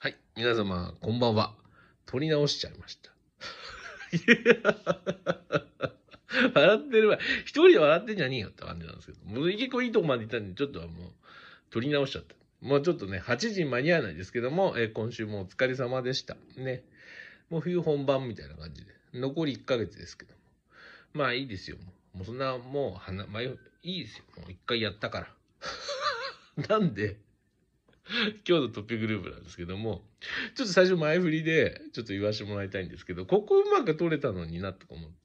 はい。皆様、こんばんは。撮り直しちゃいました。笑ってるわ。一人で笑ってんじゃねえよって感じなんですけど。もう結構いいとこまで行ったんで、ちょっとはもう、撮り直しちゃった。もうちょっとね、8時間に合わないですけども、えー、今週もお疲れ様でした。ね。もう冬本番みたいな感じで。残り1ヶ月ですけども。まあいいですよ。もうそんな、もう、な、まあ、いいですよ。もう一回やったから。なんで、今日のトップグループなんですけども、ちょっと最初前振りで、ちょっと言わせてもらいたいんですけど、ここうまく取れたのになとか思って。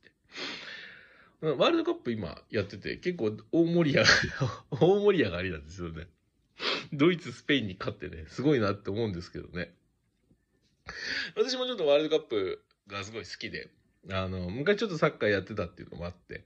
ワールドカップ今やってて、結構大盛り上がり、大盛り上がりなんですよね。ドイツ、スペインに勝ってね、すごいなって思うんですけどね。私もちょっとワールドカップがすごい好きで、あの、昔ちょっとサッカーやってたっていうのもあって、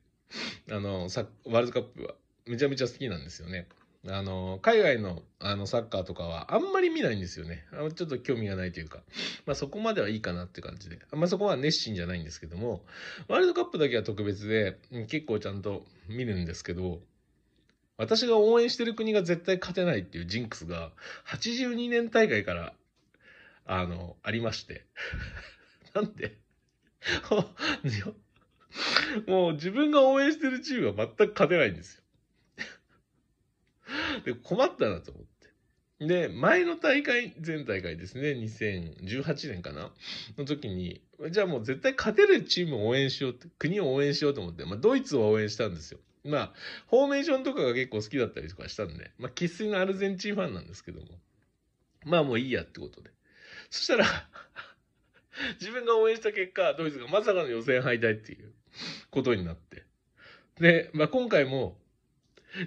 あの、ワールドカップはめちゃめちゃ好きなんですよね。あの、海外のあのサッカーとかはあんまり見ないんですよね。あのちょっと興味がないというか。まあそこまではいいかなって感じで。まあそこは熱心じゃないんですけども、ワールドカップだけは特別で、結構ちゃんと見るんですけど、私が応援してる国が絶対勝てないっていうジンクスが、82年大会から、あの、ありまして。なんで もう自分が応援してるチームは全く勝てないんですよ。で、困ったなと思って。で、前の大会、前大会ですね、2018年かなの時に、じゃあもう絶対勝てるチームを応援しようって、国を応援しようと思って、まあドイツを応援したんですよ。まあ、フォーメーションとかが結構好きだったりとかしたんで、まあ、生粋のアルゼンチンファンなんですけども。まあもういいやってことで。そしたら 自分が応援した結果、ドイツがまさかの予選敗退っていうことになって。で、まあ今回も、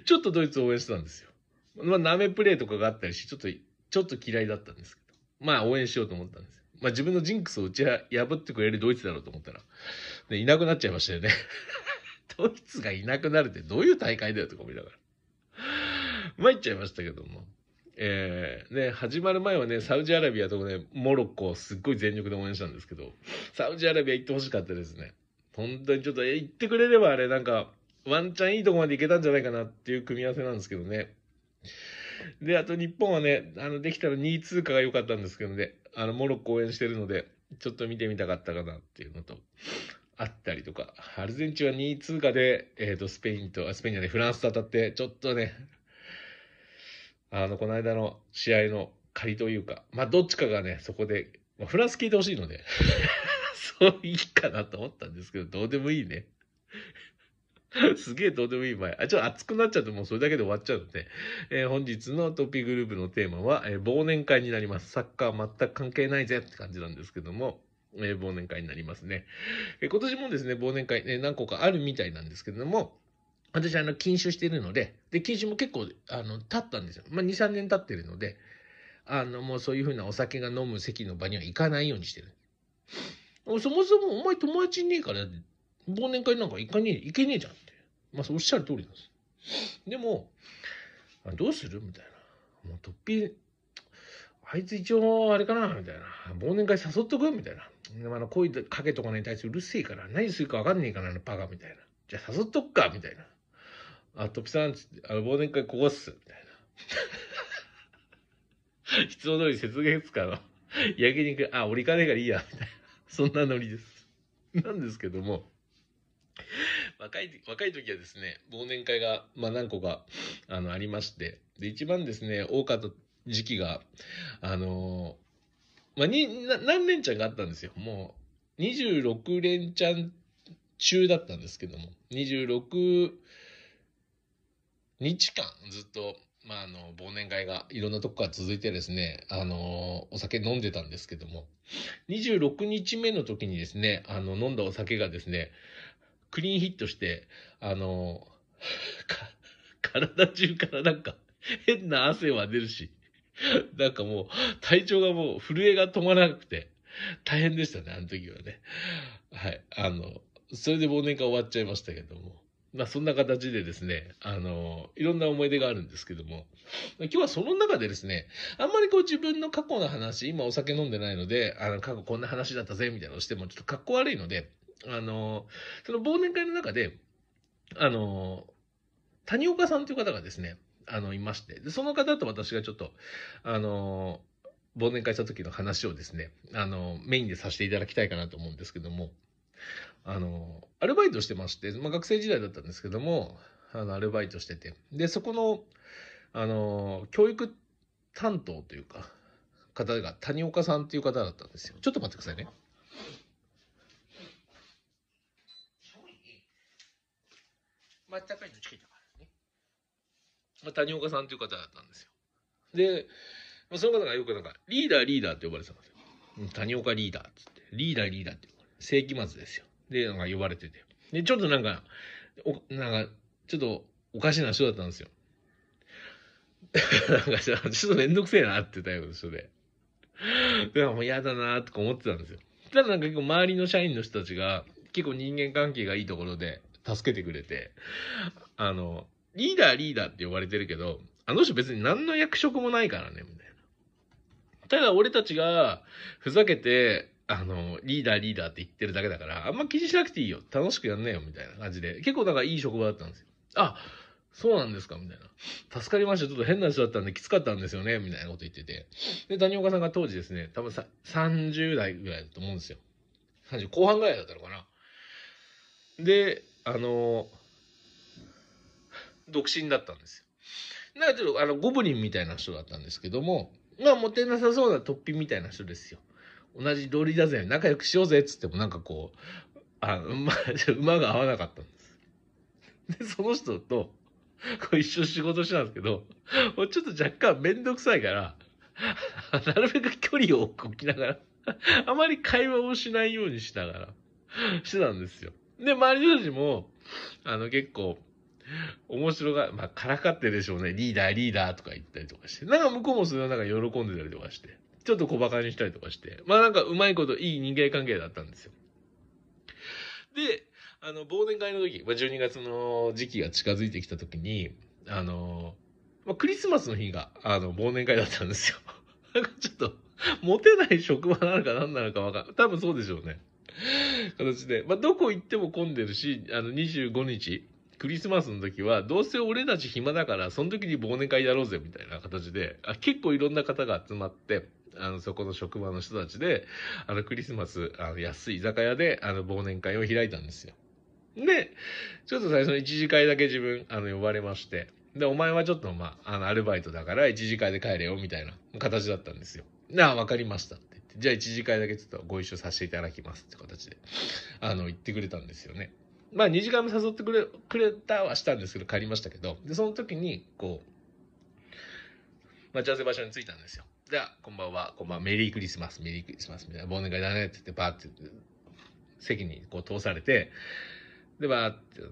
ちょっとドイツを応援したんですよ。まあ、舐めプレイとかがあったりし、ちょっと、ちょっと嫌いだったんですけど、まあ、応援しようと思ったんです。まあ、自分のジンクスを打ち破ってくれるドイツだろうと思ったら、で、いなくなっちゃいましたよね ドイツがいなくなるってどういう大会だよとか見ながら。参っちゃいましたけども。えー、ね、始まる前はね、サウジアラビアとね、モロッコをすっごい全力で応援したんですけど、サウジアラビア行ってほしかったですね。本当にちょっと、え、行ってくれればあれ、なんか、ワンチャンいいとこまで行けたんじゃないかなっていう組み合わせなんですけどね。で、あと日本はね、あの、できたら2位通過が良かったんですけどね、あの、モロッコ応援してるので、ちょっと見てみたかったかなっていうのと、あったりとか、アルゼンチンは2位通過で、えっ、ー、と、スペインと、スペインじゃない、フランスと当たって、ちょっとね、あの、この間の試合の仮というか、まあ、どっちかがね、そこで、まあ、フランス聞いてほしいので、そういいかなと思ったんですけど、どうでもいいね。すげえどうでもいい前。あ、ちょっと熱くなっちゃってもうそれだけで終わっちゃうので、えー、本日のトピグループのテーマは、えー、忘年会になります。サッカー全く関係ないぜって感じなんですけども、えー、忘年会になりますね。え今年もですね、忘年会、何個かあるみたいなんですけども、私、あの、禁酒してるので、で、禁酒も結構、あの、経ったんですよ。まあ、2、3年経ってるので、あの、もうそういうふうなお酒が飲む席の場には行かないようにしてる。そもそもお前友達いねえから忘年会なんか行かねえ、行けねえじゃんって。まあ、おっしゃる通りなんです。でも、どうするみたいな。もう、突飛、あいつ一応、あれかなみたいな。忘年会誘っとくみたいな。でもあの、声かけとかに対してうるせえから、何するかわかんねえからな、バカみたいな。じゃあ誘っとくかみたいな。あ、とっさん、って、あの、忘年会ここっす。みたいな。いつも通り節月かの、焼肉、あ、俺行かねえからいいや、みたいな。そんなノリです。なんですけども、若い、若い時はですね、忘年会が、まあ、何個か、あの、ありまして、で、一番ですね、多かった時期が、あのー、まあ、に、何連ちゃんがあったんですよ。もう、26連ちゃん中だったんですけども、26日間ずっと、まあ、あの、忘年会がいろんなとこから続いてですね、あの、お酒飲んでたんですけども、26日目の時にですね、あの、飲んだお酒がですね、クリーンヒットして、あの、体中からなんか、変な汗は出るし、なんかもう、体調がもう、震えが止まらなくて、大変でしたね、あの時はね。はい。あの、それで忘年会終わっちゃいましたけども。まあそんな形でですね、あの、いろんな思い出があるんですけども、今日はその中でですね、あんまりこう自分の過去の話、今お酒飲んでないので、あの、過去こんな話だったぜ、みたいなのをしてもちょっと格好悪いので、あの、その忘年会の中で、あの、谷岡さんという方がですね、あの、いまして、で、その方と私がちょっと、あの、忘年会した時の話をですね、あの、メインでさせていただきたいかなと思うんですけども、あの、アルバイトしてまして、まあ、学生時代だったんですけども、あの、アルバイトしてて、で、そこの、あの、教育担当というか、方が谷岡さんっていう方だったんですよ。ちょっと待ってくださいね。真っ高い近いだからね、まあ、谷岡さんという方だったんですよで、まあ、その方がよくなんかリーダーリーダーって呼ばれてたんですよ谷岡リーダーっつってリーダーリーダーって世紀末ですよでなんか呼ばれててでちょっとなんかおなんかちょっとおかしな人だったんですよ なんかちょっと面倒くせえなってタイプの人で。でもう嫌だなとか思ってたんですよ。ただなんか結構周りの社員の人たちが結構人間関係がいいところで、助けてくれて、あの、リーダーリーダーって呼ばれてるけど、あの人別に何の役職もないからね、みたいな。ただ俺たちがふざけて、あの、リーダーリーダーって言ってるだけだから、あんま気にしなくていいよ。楽しくやんねえよ、みたいな感じで。結構だからいい職場だったんですよ。あ、そうなんですかみたいな。助かりました。ちょっと変な人だったんできつかったんですよねみたいなこと言ってて。で、谷岡さんが当時ですね、多分さ30代ぐらいだと思うんですよ。30後半ぐらいだったのかな。で、あの、独身だったんですよ。だからちょっと、あの、ゴブリンみたいな人だったんですけども、まあ、モテなさそうな突飛みたいな人ですよ。同じ道理だぜ、仲良くしようぜ、っつってもなんかこう、あの、馬、馬が合わなかったんです。で、その人と、こう一緒仕事したんですけど、ちょっと若干めんどくさいから、なるべく距離を置きながら、あまり会話をしないようにしながら、してたんですよ。で、周りの人たちも、あの、結構、面白が、まあ、からかってるでしょうね。リーダー、リーダーとか言ったりとかして。なんか向こうもそれはなんか喜んでたりとかして。ちょっと小馬鹿にしたりとかして。まあなんかうまいこといい人間関係だったんですよ。で、あの、忘年会の時、まあ、12月の時期が近づいてきた時に、あの、まあ、クリスマスの日が、あの、忘年会だったんですよ。なんかちょっと、モテない職場なのか何なのかわかん、多分そうでしょうね。形で。まあ、どこ行っても混んでるし、あの、25日、クリスマスの時は、どうせ俺たち暇だから、その時に忘年会やろうぜ、みたいな形で、あ結構いろんな方が集まって、あの、そこの職場の人たちで、あの、クリスマス、あの、安い居酒屋で、あの、忘年会を開いたんですよ。で、ちょっと最初の一次会だけ自分、あの、呼ばれまして、で、お前はちょっと、まあ、あの、アルバイトだから、一次会で帰れよ、みたいな形だったんですよ。なあ、わかりました。、じゃあ1次会だけちょっとご一緒させていただきますって形で、あの、言ってくれたんですよね。まあ2次会も誘ってくれ、くれたはしたんですけど、帰りましたけど、で、その時に、こう、待ち合わせ場所に着いたんですよ。じゃあ、こんばんは、こんばんは、メリークリスマス、メリークリスマス、みたいな、忘年会だねって言って、バーってって席にこう通されて、で、バーってって、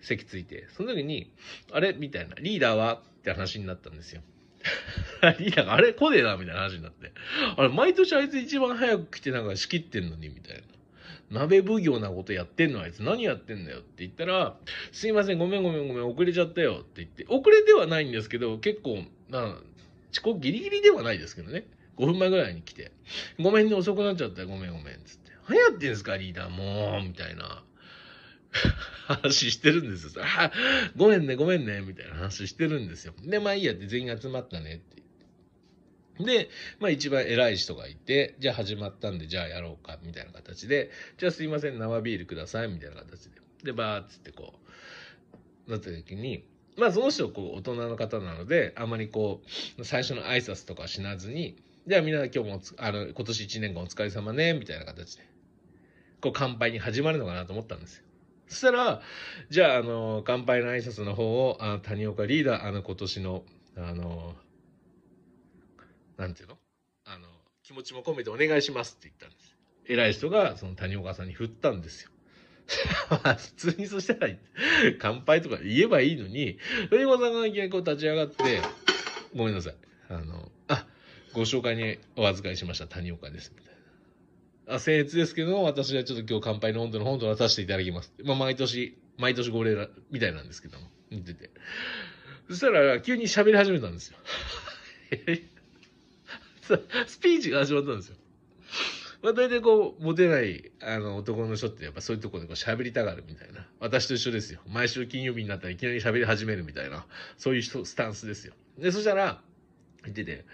席ついて、その時に、あれみたいな、リーダーはって話になったんですよ。いや、あれ来ねえな、みたいな話になって。あれ、毎年あいつ一番早く来てなんか仕切ってんのに、みたいな。鍋奉行なことやってんのあいつ何やってんだよって言ったら、すいません、ごめんごめんごめん、遅れちゃったよって言って、遅れではないんですけど、結構、な遅刻ギリギリではないですけどね。5分前ぐらいに来て、ごめんね、遅くなっちゃったごめんごめん、つって。何やってんすか、リーダー、もう、みたいな。話してるんですよ。あ、ごめんね、ごめんね、みたいな話してるんですよ。で、まあいいやって全員集まったねって言って。で、まあ一番偉い人がいて、じゃあ始まったんで、じゃあやろうか、みたいな形で、じゃあすいません、生ビールください、みたいな形で。で、バーっつってこう、なった時に、まあその人こう大人の方なので、あまりこう、最初の挨拶とかしなずに、じゃあみんな今日もあの、今年1年間お疲れ様ね、みたいな形で、こう乾杯に始まるのかなと思ったんですよ。そしたら、じゃあ、あの、乾杯の挨拶の方を、あ谷岡リーダー、あの、今年の、あの、なんていうのあの、気持ちも込めてお願いしますって言ったんです。偉い人が、その谷岡さんに振ったんですよ。普通にそしたら、乾杯とか言えばいいのに、谷岡さんがいき立ち上がって、ごめんなさい。あの、あ、ご紹介にお預かりしました、谷岡です。みたいな。僭越ですけど、私はちょっと今日乾杯の温度の本を出させていただきます。まあ、毎年、毎年恒例みたいなんですけども、見てて。そしたら、急に喋り始めたんですよ。スピーチが始まったんですよ。まあ、大体こう、モテない、あの、男の人ってやっぱそういうとこでこう喋りたがるみたいな。私と一緒ですよ。毎週金曜日になったらいきなり喋り始めるみたいな、そういう人、スタンスですよ。で、そしたら、言ってて、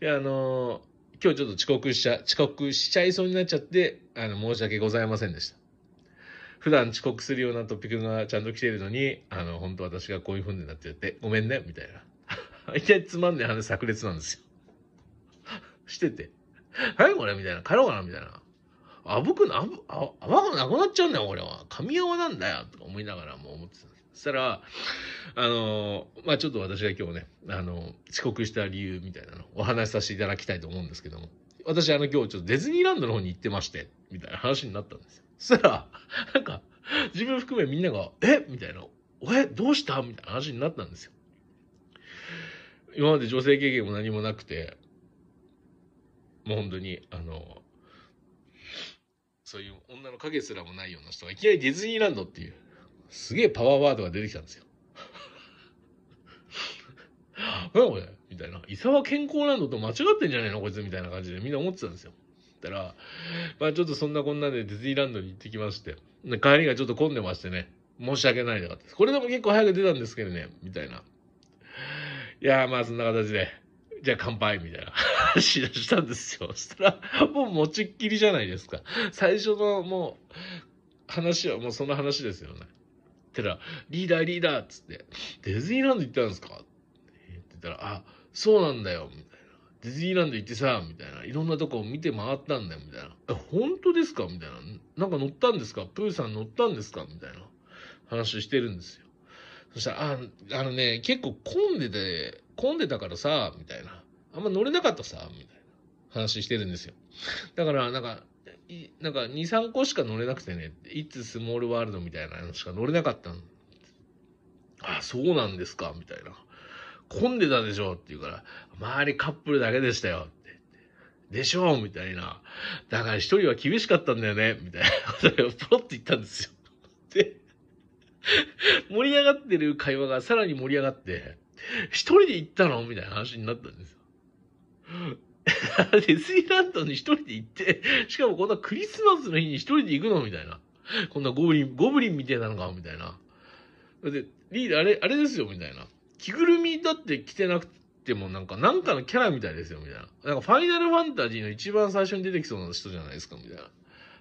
いや、あのー今日ちょっと遅刻しちゃ、遅刻しちゃいそうになっちゃって、あの、申し訳ございませんでした。普段遅刻するようなトピックがちゃんと来てるのに、あの、本当私がこういう風になってて、ごめんね、みたいな。い体つまんねえ話炸裂なんですよ。してて。はい、これみたいな。帰ろうかなみたいな。あぶくな、あぶ、あ、あがなくなっちゃうんだよ、俺は。神山なんだよ、とか思いながらも思ってたんです。そしたら、あの、まあ、ちょっと私が今日ね、あの、遅刻した理由みたいなのお話しさせていただきたいと思うんですけども、私あの今日ちょっとディズニーランドの方に行ってまして、みたいな話になったんですよ。そしたら、なんか、自分含めみんなが、えみたいな、えどうしたみたいな話になったんですよ。今まで女性経験も何もなくて、もう本当に、あの、そういう女の影すらもないような人がいきなりディズニーランドっていうすげえパワーワードが出てきたんですよ。何これみたいな。伊沢健康ランドと間違ってんじゃねえのこいつみたいな感じでみんな思ってたんですよ。たら、まあちょっとそんなこんなでディズニーランドに行ってきまして、帰りがちょっと混んでましてね、申し訳ないでかったです。これでも結構早く出たんですけどね、みたいな。いやまあそんな形で、じゃあ乾杯みたいな話をしたんですよ。そしたら、もう持ちっきりじゃないですか。最初のもう、話はもうその話ですよね。ったら、リーダーリーダーっつって、ディズニーランド行ったんですかって言ったら、あ、そうなんだよ、みたいな。ディズニーランド行ってさ、みたいな。いろんなとこ見て回ったんだよ、みたいな。え、本当ですかみたいな。なんか乗ったんですかプーさん乗ったんですかみたいな話してるんですよ。そしたら、あ、あのね、結構混んでて、混んでたからさ、みたいな。あんま乗れなかったさ、みたいな話してるんですよ。だから、なんか、なんか2、3個しか乗れなくてね、いつスモールワールドみたいなのしか乗れなかったあ、そうなんですか、みたいな。混んでたでしょって言うから、周りカップルだけでしたよ。でしょみたいな。だから一人は厳しかったんだよねみたいなことをポロって言ったんですよ。で、盛り上がってる会話がさらに盛り上がって、一人で行ったのみたいな話になったんですよ。ディズニーランドに一人で行って、しかもこんなクリスマスの日に一人で行くのみたいな。こんなゴブリン、ゴブリンみたいなのかみたいな。で、リーダーあれ、あれですよみたいな。着ぐるみだって着てなくてもなんか、なんかのキャラみたいですよみたいな。なんかファイナルファンタジーの一番最初に出てきそうな人じゃないですかみたいな。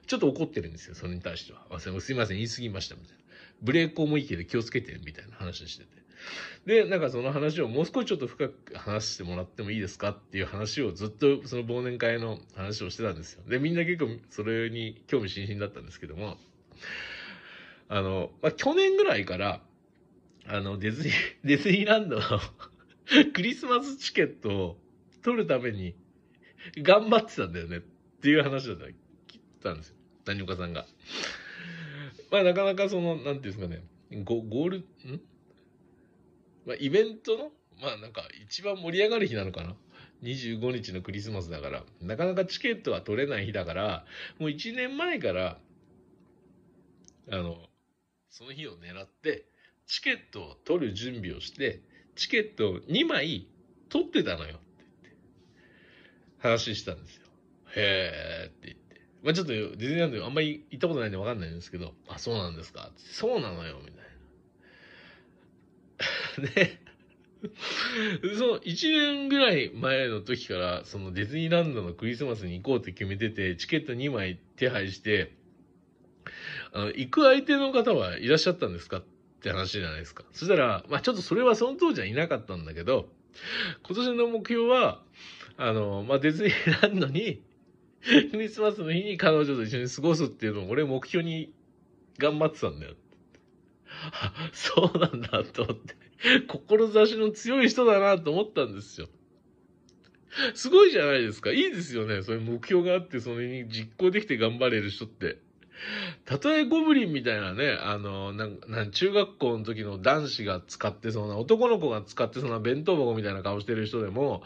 ちょっと怒ってるんですよ、それに対しては。すいません、言い過ぎましたみたいな。ブレーコーもいいけど気をつけてみたいな話してて。で、なんかその話をもう少しちょっと深く話してもらってもいいですかっていう話をずっとその忘年会の話をしてたんですよ。で、みんな結構それに興味津々だったんですけども、あの、まあ、去年ぐらいから、あの、ディズニー、ディズニーランドの クリスマスチケットを取るために頑張ってたんだよねっていう話だったんですよ。谷岡さんが。まあなかなかその、なんていうんですかね、ゴゴール、んまあ、イベントの、まあなんか一番盛り上がる日なのかな。25日のクリスマスだから、なかなかチケットは取れない日だから、もう1年前から、あの、その日を狙って、チケットを取る準備をして、チケットを2枚取ってたのよって言って、話したんですよ。へーって言って。まあちょっとディズニーランドあんまり行ったことないんでわかんないんですけど、あ、そうなんですかそうなのよ、みたいな。で、その1年ぐらい前の時から、そのディズニーランドのクリスマスに行こうって決めてて、チケット2枚手配して、あの、行く相手の方はいらっしゃったんですかって話じゃないですか。そしたら、まあちょっとそれはその当時はいなかったんだけど、今年の目標は、あの、まあディズニーランドに、クリスマスの日に彼女と一緒に過ごすっていうのを俺目標に頑張ってたんだよ。そうなんだと思って、志の強い人だなと思ったんですよ。すごいじゃないですか。いいですよね。そういう目標があって、それに実行できて頑張れる人って。たとえゴブリンみたいなね、あの、なん、なん、中学校の時の男子が使ってそうな、男の子が使ってそうな弁当箱みたいな顔してる人でも、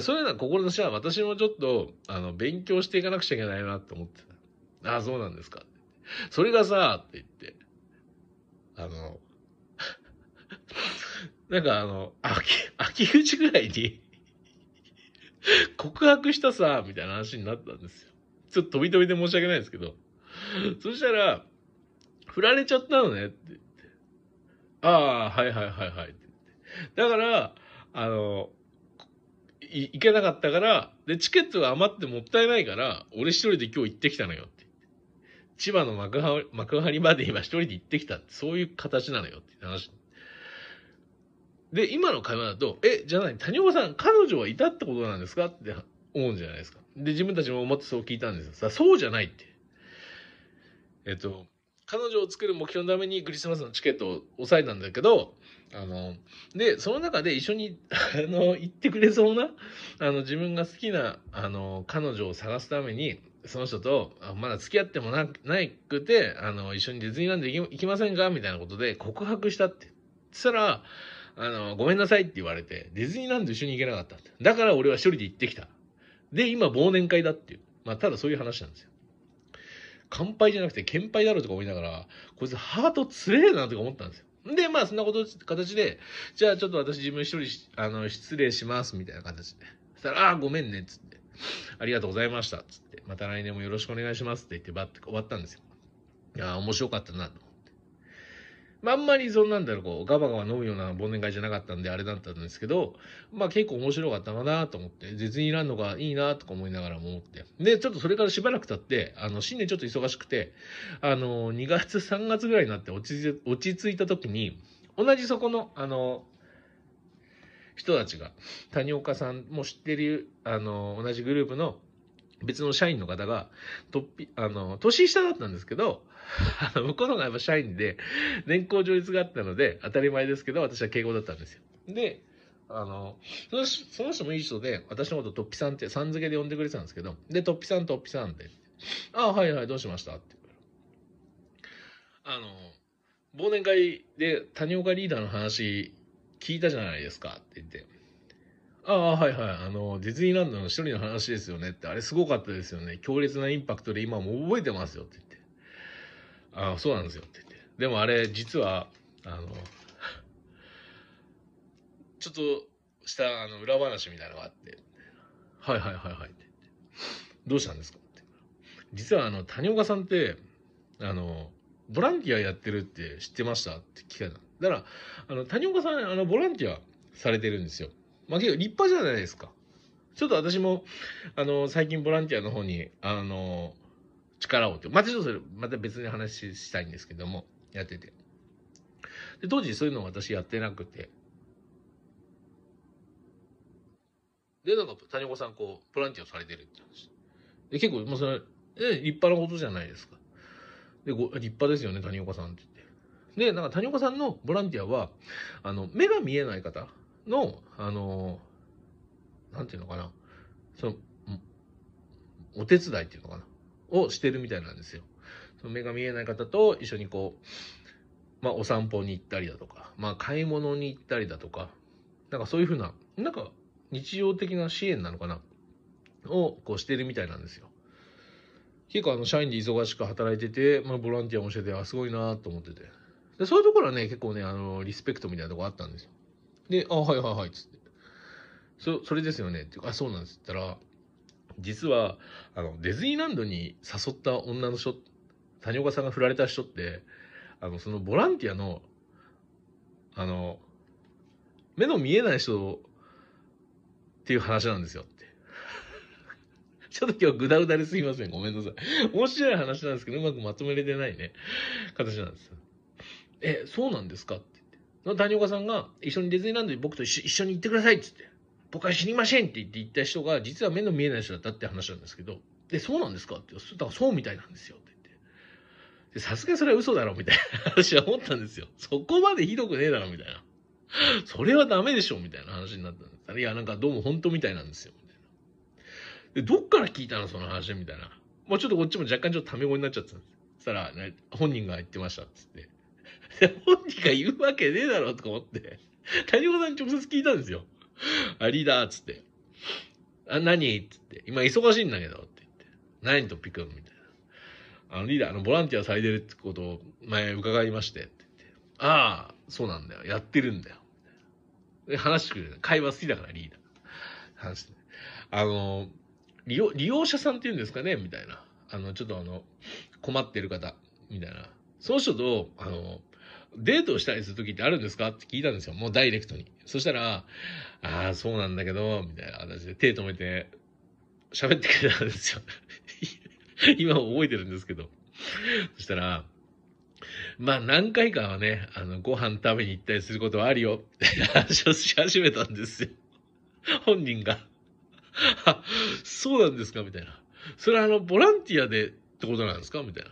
そういうような志は私もちょっと、あの、勉強していかなくちゃいけないなと思ってた。ああ、そうなんですか。それがさ、って言って。あの、なんかあの、秋、秋口ぐらいに告白したさ、みたいな話になったんですよ。ちょっと飛び飛びで申し訳ないですけど。そしたら、振られちゃったのねって言って。ああ、はいはいはいはいってだから、あの、い行けなかったから、で、チケットが余ってもったいないから、俺一人で今日行ってきたのよ。千葉の幕張幕張まで今一人で行ってきたって、そういう形なのよっていう話。で、今の会話だと、え、じゃあ何、谷岡さん、彼女はいたってことなんですかって思うんじゃないですか。で、自分たちも思ってそう聞いたんですよ。さ、そうじゃないって。えっと、彼女を作る目標のためにクリスマスのチケットを抑えたんだけど、あの、で、その中で一緒に、あの、行ってくれそうな、あの、自分が好きな、あの、彼女を探すために、その人と、あまだ付き合ってもな、ないくて、あの、一緒にディズニーランド行きませんかみたいなことで告白したって。そしたら、あの、ごめんなさいって言われて、ディズニーランド一緒に行けなかったって。だから俺は一人で行ってきた。で、今忘年会だっていう。まあ、ただそういう話なんですよ。乾杯じゃなくて、献杯だろうとか思いながら、こいつハートつれえなとか思ったんですよ。で、まあ、そんなこと、形で、じゃあちょっと私自分一人、あの、失礼します、みたいな形で。そしたら、ああ、ごめんね、つって。ありがとうございました、つって、また来年もよろしくお願いしますって言って、ばって終わったんですよ。いや面白かったな、と思って。まあ、あんまり、そんなんだろう、こう、ガバガバ飲むような忘年会じゃなかったんで、あれだったんですけど、まあ、結構面白かったかなと思って、ディズニーランドがいいなとか思いながらも思って。で、ちょっとそれからしばらく経って、あの、新年ちょっと忙しくて、あの、2月、3月ぐらいになって落ち着いた時に、同じそこの、あの、人たちが、谷岡さんも知ってる、あの、同じグループの別の社員の方が、とっぴ、あの、年下だったんですけど、あの、向こうの方がやっぱ社員で、年功序列があったので、当たり前ですけど、私は敬語だったんですよ。で、あの、そのその人もいい人で、私のことトッピさんって、さん付けで呼んでくれてたんですけど、で、トッピさんトッピさんって、ああ、はいはい、どうしましたって。あの、忘年会で谷岡リーダーの話聞いたじゃないですかって言って。ああ、はいはい。あの、ディズニーランドの一人の話ですよねって、あれすごかったですよね。強烈なインパクトで今も覚えてますよって言って。ああ、そうなんですよって言って。でもあれ、実は、あの、ちょっとしたあの裏話みたいなのがあって、はいはいはいはいって。どうしたんですかって。実はあの、谷岡さんって、あの、ボランティアやってるって知ってましたって聞かれただから、あの、谷岡さん、あの、ボランティアされてるんですよ。まあ、結構立派じゃないですか。ちょっと私も、あの、最近ボランティアの方に、あの、力をって、またちょっとそれ、また別に話したいんですけども、やってて。で、当時そういうの私やってなくて。で、なんか谷岡さん、こう、ボランティアされてるって話。で、結構、もうそれ、え、立派なことじゃないですか。で、ご立派ですよね、谷岡さんって。で、なんか谷岡さんのボランティアは、あの、目が見えない方の、あの、なんていうのかな、その、お手伝いっていうのかな、をしてるみたいなんですよ。その目が見えない方と一緒にこう、まあお散歩に行ったりだとか、まあ買い物に行ったりだとか、なんかそういうふうな、なんか日常的な支援なのかな、をこうしてるみたいなんですよ。結構あの社員で忙しく働いてて、まあボランティアもしてて、あ、すごいなと思ってて。でそういうところはね、結構ね、あの、リスペクトみたいなとこあったんですよ。で、あ、はいはいはい、つって。そ、それですよね、ってあ、そうなんですったら、実は、あの、ディズニーランドに誘った女の人、谷岡さんが振られた人って、あの、そのボランティアの、あの、目の見えない人っていう話なんですよって。ちょっと今日グダグダですいません。ごめんなさい。面白い話なんですけど、うまくまとめれてないね、形なんですよ。え、そうなんですかって言って。谷岡さんが、一緒にディズニーランドに僕と一緒に行ってくださいって言って、僕は知りませんって言って行った人が、実は目の見えない人だったって話なんですけど、で、そうなんですかって言うだからそうみたいなんですよって言って。さすがにそれは嘘だろみたいな話は思ったんですよ。そこまでひどくねえだろみたいな。それはダメでしょみたいな話になったんです。いや、なんかどうも本当みたいなんですよ。みたいな。で、どっから聞いたのその話みたいな。もうちょっとこっちも若干ちょっとため語になっちゃったんです。そしたら、ね、本人が言ってましたっつって。本人が言うわけねえだろうとか思って、谷岡さんに直接聞いたんですよ。あ、リーダーっつって。あ、何っつって。今忙しいんだけど、って言って。何とピくんみたいな。あの、リーダー、あの、ボランティアされてるってことを前伺いまして、って言って。ああ、そうなんだよ。やってるんだよ。で、話してくれる。会話好きだから、リーダー。話して。あの、利用、利用者さんっていうんですかねみたいな。あの、ちょっとあの、困ってる方、みたいな。その人と、あの、デートをしたりする時ってあるんですかって聞いたんですよ。もうダイレクトに。そしたら、ああ、そうなんだけど、みたいな話で手止めて、喋ってくれたんですよ。今覚えてるんですけど。そしたら、まあ何回かはね、あの、ご飯食べに行ったりすることはあるよって話をし始めたんですよ。本人が。あ、そうなんですかみたいな。それはあの、ボランティアでってことなんですかみたいな。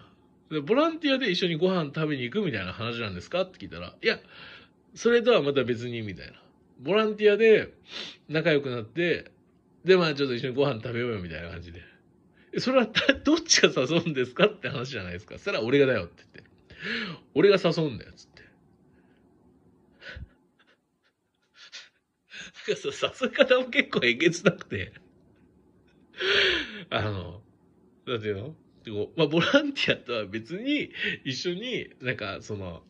で、ボランティアで一緒にご飯食べに行くみたいな話なんですかって聞いたら、いや、それとはまた別に、みたいな。ボランティアで仲良くなって、で、まあちょっと一緒にご飯食べようよ、みたいな感じで。それはどっちが誘うんですかって話じゃないですか。そしたら俺がだよって言って。俺が誘うんだよ、つって。なんかさ、誘い方も結構えげつなくてあの、なんていうのってこう、まあ、ボランティアとは別に、一緒に、なんか、その、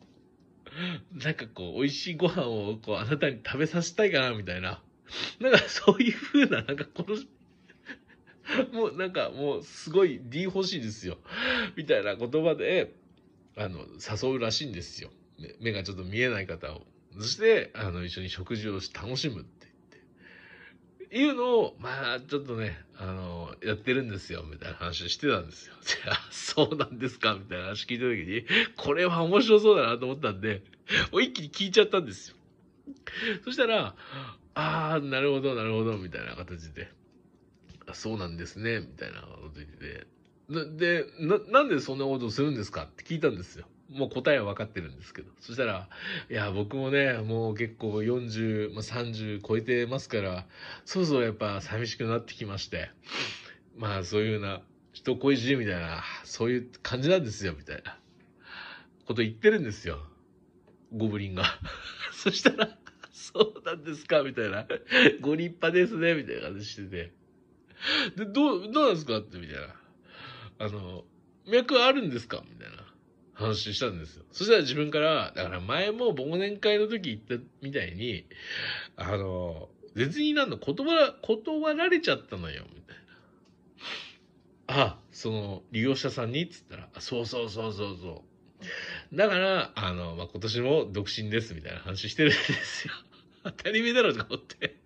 なんかこう、美味しいご飯を、こう、あなたに食べさせたいかな、みたいな。なんか、そういう風な、なんか、この、もう、なんか、もう、すごい D 欲しいですよ。みたいな言葉で、あの、誘うらしいんですよ。目がちょっと見えない方を。そして、あの、一緒に食事を楽しむっていうのを、まあ、ちょっとね、あの、やってるんですよ、みたいな話してたんですよ。あ そうなんですかみたいな話聞いた時に、これは面白そうだなと思ったんで、もう一気に聞いちゃったんですよ。そしたら、ああ、なるほど、なるほど、みたいな形で、そうなんですね、みたいなこと言ってて、で、な、なんでそんなことするんですかって聞いたんですよ。もう答えは分かってるんですけど。そしたら、いや、僕もね、もう結構40、まあ、30超えてますから、そろそろやっぱ寂しくなってきまして、まあそういうような、人恋しいみたいな、そういう感じなんですよ、みたいな、こと言ってるんですよ。ゴブリンが。そしたら、そうなんですかみたいな。ご立派ですね、みたいな感じしてて。で、どう、どうなんですかって、みたいな。あの、脈あるんですかみたいな。話したんですよ。そしたら自分から、だから前も忘年会の時言ったみたいに、あの、別になんの断ら、断られちゃったのよ、みたいな。あ、その、利用者さんにっつったら、そうそうそうそうそう。だから、あの、まあ、今年も独身です、みたいな話してるんですよ。当たり前だろと思って。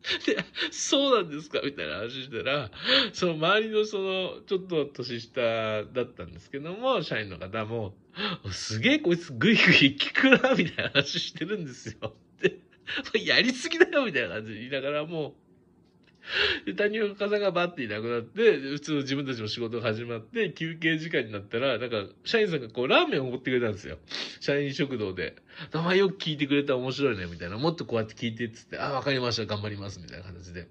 で、そうなんですかみたいな話したら、その周りのその、ちょっと年下だったんですけども、社員の方も、すげえこいつグイグイ聞くな、みたいな話してるんですよ。で、やりすぎだよ、みたいな感じで言いながらもう、で、谷岡さんがバッていなくなって、普通の自分たちの仕事が始まって、休憩時間になったら、なんか、社員さんがこう、ラーメンを持ってくれたんですよ。社員食堂で。お前よく聞いてくれた面白いね、みたいな。もっとこうやって聞いて、っつって、あ、わかりました、頑張ります、みたいな形で。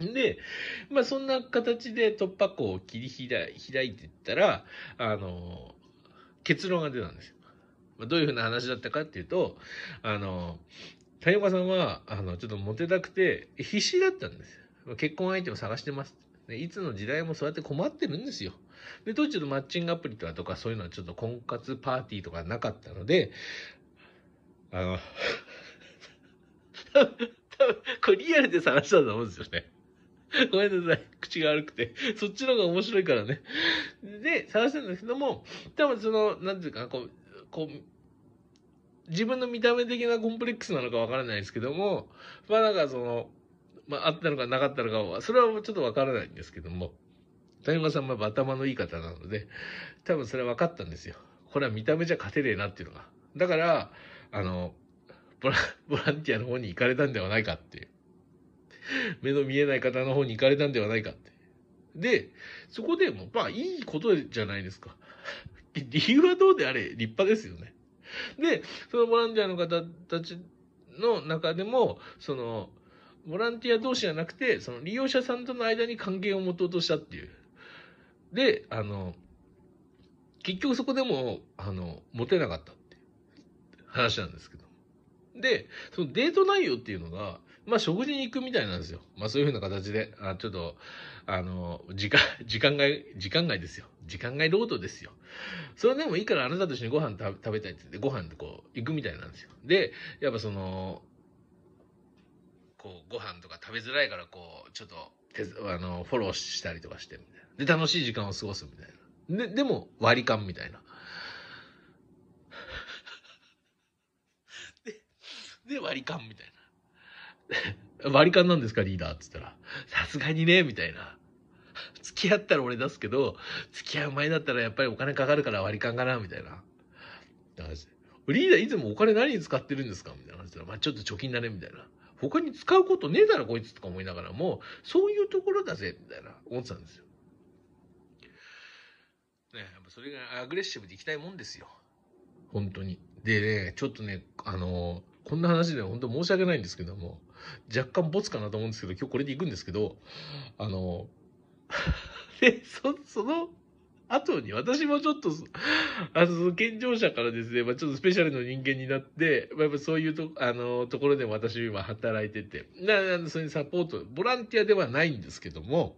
で、まあ、そんな形で突破口を切り開開いていったら、あの、結論が出たんですよ。まあ、どういうふうな話だったかっていうと、あの、谷岡さんは、あの、ちょっとモテたくて、必死だったんですよ。結婚相手を探してます。いつの時代もそうやって困ってるんですよ。で、当時のマッチングアプリとかとかそういうのはちょっと婚活パーティーとかなかったので、あの、多分、多分、これリアルで探したと思うんですよね。ごめんなさい。口が悪くて。そっちの方が面白いからね。で、探したんですけども、多分その、なんていうか、こう、こう、自分の見た目的なコンプレックスなのかわからないですけども、まあなんかその、まあ、あったのかなかったのかは、それはちょっとわからないんですけども、谷川さんも頭のいい方なので、多分それは分かったんですよ。これは見た目じゃ勝てねえなっていうのが。だから、あの、ボラ ボランティアの方に行かれたんではないかっていう。目の見えない方の方に行かれたんではないかって。で、そこでも、まあいいことじゃないですか。理由はどうであれ立派ですよね。で、そのボランティアの方たちの中でも、その、ボランティア同士じゃなくて、その利用者さんとの間に関係を持とうとしたっていう。で、あの、結局そこでも、あの、持てなかったっていう話なんですけど。で、そのデート内容っていうのが、まあ食事に行くみたいなんですよ。まあそういうふうな形で、あちょっと、あの、時間、時間外、時間外ですよ。時間外労働ですよ。それでもいいからあなたと一緒にご飯食べたいって言って、ご飯でこう、行くみたいなんですよ。で、やっぱその、こう、ご飯とか食べづらいから、こう、ちょっと、あの、フォローしたりとかして、みたいな。で、楽しい時間を過ごすみたいな。で、でも、割り勘みたいな。で、で、割り勘みたいな。割り勘なんですか、リーダーっつったら。さすがにね、みたいな。付き合ったら俺出すけど、付き合う前だったらやっぱりお金かかるから割り勘かな、みたいな。リーダーいつもお金何に使ってるんですかみたいな話したら、まあちょっと貯金だね、みたいな。他に使うことねえだろ、こいつとか思いながらも、そういうところだぜ、みたいな、思ってたんですよ。ね、やっぱそれがアグレッシブでいきたいもんですよ。本当に。でね、ちょっとね、あのー、こんな話では本当申し訳ないんですけども、若干ボツかなと思うんですけど、今日これで行くんですけど、あのー、で、そ、その、後に私もちょっと、あの、健常者からですね、まあ、ちょっとスペシャルの人間になって、まあ、やっぱそういうと、あの、ところで私私今働いてて、な、の、そういうサポート、ボランティアではないんですけども、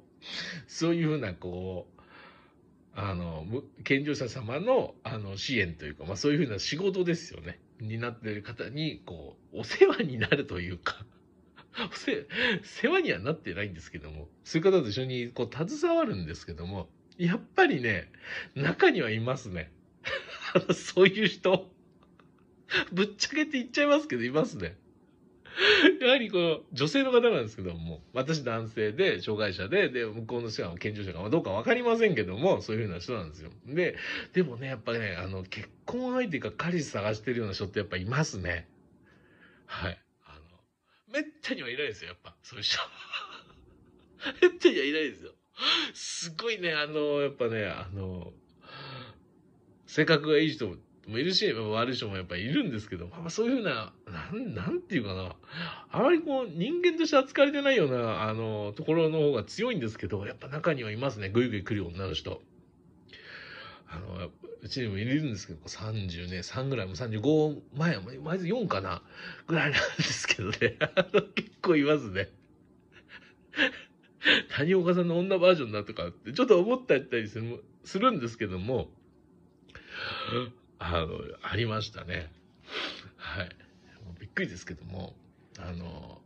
そういうふうな、こう、あの、健常者様の、あの、支援というか、まあそういうふうな仕事ですよね。になっている方に、こう、お世話になるというか、世話にはなってないんですけども、そういう方と一緒に、こう、携わるんですけども、やっぱりね、中にはいますね。そういう人。ぶっちゃけて言っちゃいますけど、いますね。やはりこの女性の方なんですけども、私男性で、障害者で、で、向こうの人は健常者かどうかわかりませんけども、そういうふうな人なんですよ。で、でもね、やっぱね、あの、結婚相手か彼氏探してるような人ってやっぱいますね。はい。あの、めっちゃにはいないですよ、やっぱ、そういう人。めっゃにはいないですよ。すごいね、あの、やっぱね、あの、性格がいい人もいるし、悪い人もやっぱいるんですけど、まあそういうふうな、なん、なんていうかな、あまりこう人間として扱われてないような、あの、ところの方が強いんですけど、やっぱ中にはいますね、ぐいぐい来る女の人。あの、うちにもいるんですけど、30ね、3ぐらいも35前、毎ず4かなぐらいなんですけどね、あの、結構いますね。谷岡さんの女バージョンだとかって、ちょっと思ったりする、するんですけども、あの、ありましたね。はい。びっくりですけども、あの、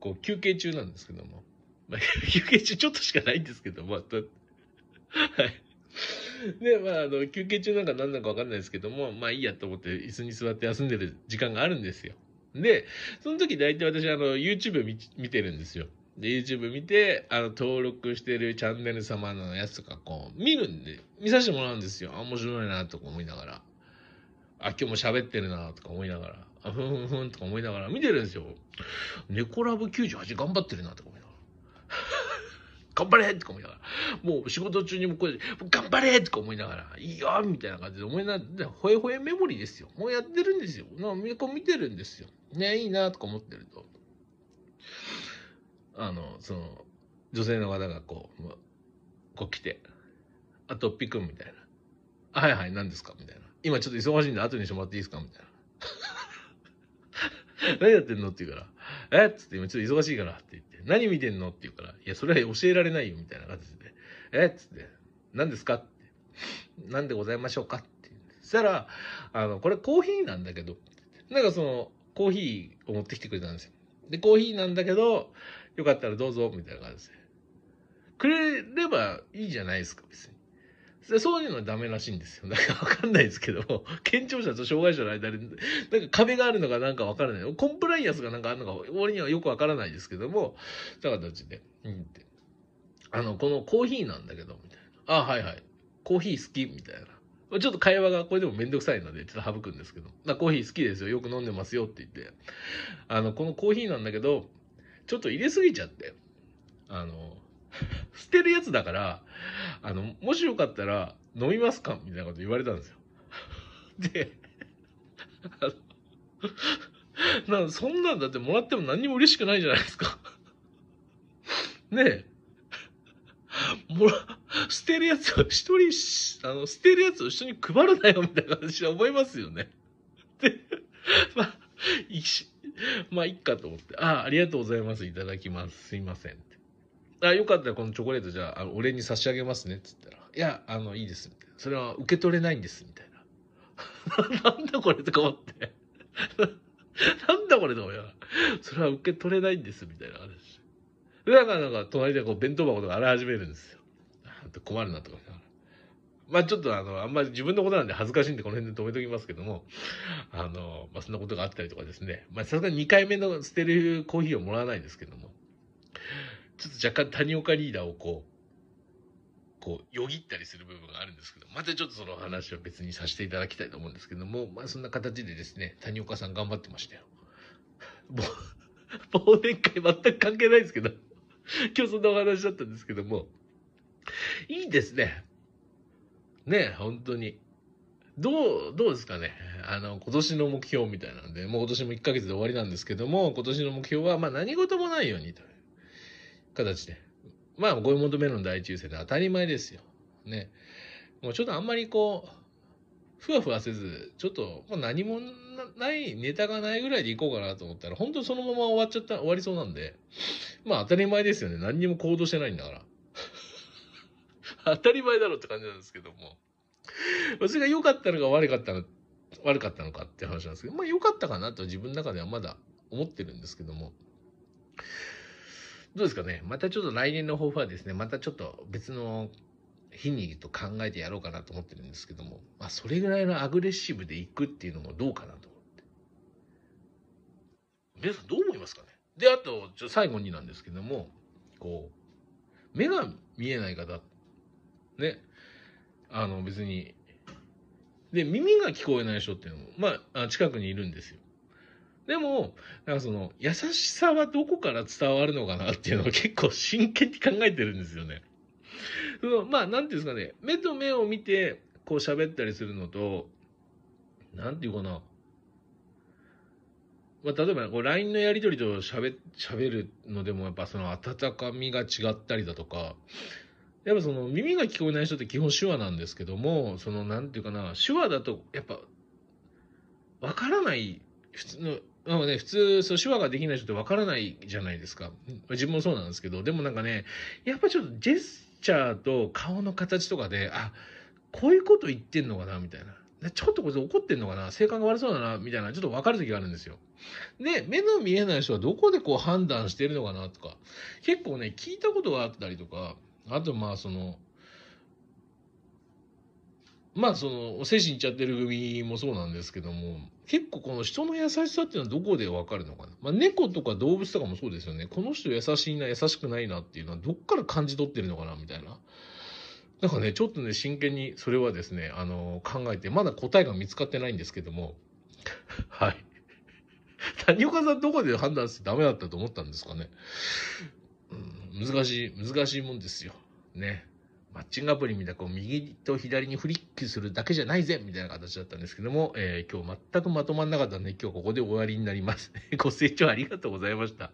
こう、休憩中なんですけども、まあ、休憩中ちょっとしかないんですけども、はい。で、まあ、あの、休憩中なんか何なのかわかんないですけども、まあいいやと思って椅子に座って休んでる時間があるんですよ。で、その時大体私、あの、YouTube 見見てるんですよ。で、YouTube 見て、あの、登録してるチャンネル様のやつとか、こう、見るんで、見させてもらうんですよ。あ、面白いな、とか思いながら。あ、今日も喋ってるな、とか思いながら。あ、ふんふんふん、とか思いながら見てるんですよ。ネコラブ98頑張ってるな、とか思いながら。頑張れとか思いながら。もう仕事中にもこう頑張れとか思いながら、いいよみたいな感じで思いながら、ほえほえメモリーですよ。もうやってるんですよ。なんか見てるんですよ。ね、いいなとか思ってると。あの、その、女性の方がこう、こう来て、あ、とピぴンみたいな。あ、はいはい、何ですかみたいな。今ちょっと忙しいんで後にしてもらっていいですかみたいな。何やってんのって言うから、えっつって今ちょっと忙しいからって言って、何見てんのって言うから、いや、それは教えられないよみたいな感じで、えっつって、何ですかって、何でございましょうかってそしたら、あの、これコーヒーなんだけど、なんかその、コーヒーを持ってきてくれたんですよ。で、コーヒーなんだけど、よかったらどうぞ、みたいな感じで。くれればいいじゃないですか、別に。そういうのはダメらしいんですよ。なんかわかんないですけども、健常者と障害者の間に、なんか壁があるのかなんかわからない。コンプライアンスがなんかあるのか、俺にはよくわからないですけども、そういう形で、うんって。あの、このコーヒーなんだけど、みたいな。あ、はいはい。コーヒー好きみたいな。ちょっと会話がこれでもめんどくさいので、ちょっと省くんですけど。コーヒー好きですよ。よく飲んでますよって言って。あの、このコーヒーなんだけど、ちょっと入れすぎちゃって。あの、捨てるやつだから、あの、もしよかったら飲みますかみたいなこと言われたんですよ。で、あの、そんなんだってもらっても何にも嬉しくないじゃないですか。ねえ。もら、捨てるやつを一人、あの、捨てるやつを一緒に配るなよみたいな感じで思いますよね。で、まあ、まあ、いっかと思って。あ、ありがとうございます。いただきます。すいません。あ、よかったらこのチョコレートじゃあ、俺に差し上げますね。っつったら。いや、あの、いいです。みたいな。それは受け取れないんです。みたいな。なんだこれとか思って。なんだこれとか思それは受け取れないんです。みたいな話。で、だからなんか隣でこう弁当箱とか洗い始めるんですよ。困るなとか。まあちょっとあの、あんまり自分のことなんで恥ずかしいんでこの辺で止めときますけども、あの、まあそんなことがあったりとかですね、まあさすがに2回目の捨てるコーヒーをもらわないですけども、ちょっと若干谷岡リーダーをこう、こう、よぎったりする部分があるんですけど、またちょっとその話を別にさせていただきたいと思うんですけども、まあそんな形でですね、谷岡さん頑張ってましたよ。もう、忘年会全く関係ないですけど、今日そんなお話だったんですけども、いいですね。ね、本当に。どう、どうですかね。あの、今年の目標みたいなんで、もう今年も1ヶ月で終わりなんですけども、今年の目標は、まあ何事もないようにという形で。まあ、ごい求めるのン大優先で当たり前ですよ。ね。もうちょっとあんまりこう、ふわふわせず、ちょっともう何もない、ネタがないぐらいでいこうかなと思ったら、本当そのまま終わっちゃった、終わりそうなんで、まあ当たり前ですよね。何にも行動してないんだから。当たり前だろって感じなんですけども。それが良かったのか悪かったの、悪かったのかって話なんですけど、まあ良かったかなと自分の中ではまだ思ってるんですけども。どうですかねまたちょっと来年の抱負はですね、またちょっと別の日にと考えてやろうかなと思ってるんですけども、まあそれぐらいのアグレッシブでいくっていうのもどうかなと思って。皆さんどう思いますかねで、あと、ちょ最後になんですけども、こう、目が見えない方ね。あの、別に。で、耳が聞こえない人っていうのも、まあ、近くにいるんですよ。でも、なんかその、優しさはどこから伝わるのかなっていうのを結構真剣に考えてるんですよね。その、まあ、なんていうんですかね、目と目を見て、こう喋ったりするのと、なんていうかな。まあ、例えば、こう、LINE のやりとりと喋、喋るのでも、やっぱその温かみが違ったりだとか、やっぱその耳が聞こえない人って基本手話なんですけども、そのなんていうかな、手話だとやっぱ、わからない、普通の、なんかね、普通、そう、手話ができない人ってわからないじゃないですか。自分もそうなんですけど、でもなんかね、やっぱちょっとジェスチャーと顔の形とかで、あ、こういうこと言ってんのかな、みたいな。ちょっとこいつ怒ってんのかな性格が悪そうだなみたいな、ちょっとわかる時があるんですよ。で、目の見えない人はどこでこう判断してるのかなとか、結構ね、聞いたことがあったりとか、あとまあその、まあその、精神いっちゃってる組もそうなんですけども、結構この人の優しさっていうのはどこでわかるのかな。まあ猫とか動物とかもそうですよね。この人優しいな、優しくないなっていうのはどっから感じ取ってるのかな、みたいな。なんかね、ちょっとね、真剣にそれはですね、あの、考えて、まだ答えが見つかってないんですけども、はい。谷岡さんどこで判断してダメだったと思ったんですかね。うん難しい、難しいもんですよ。ね。マッチングアプリみたいな、こう、右と左にフリックするだけじゃないぜみたいな形だったんですけども、えー、今日全くまとまんなかったんで、今日ここで終わりになります。ご清聴ありがとうございました。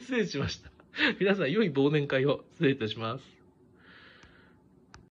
失礼しました。皆さん、良い忘年会を。失礼いたします。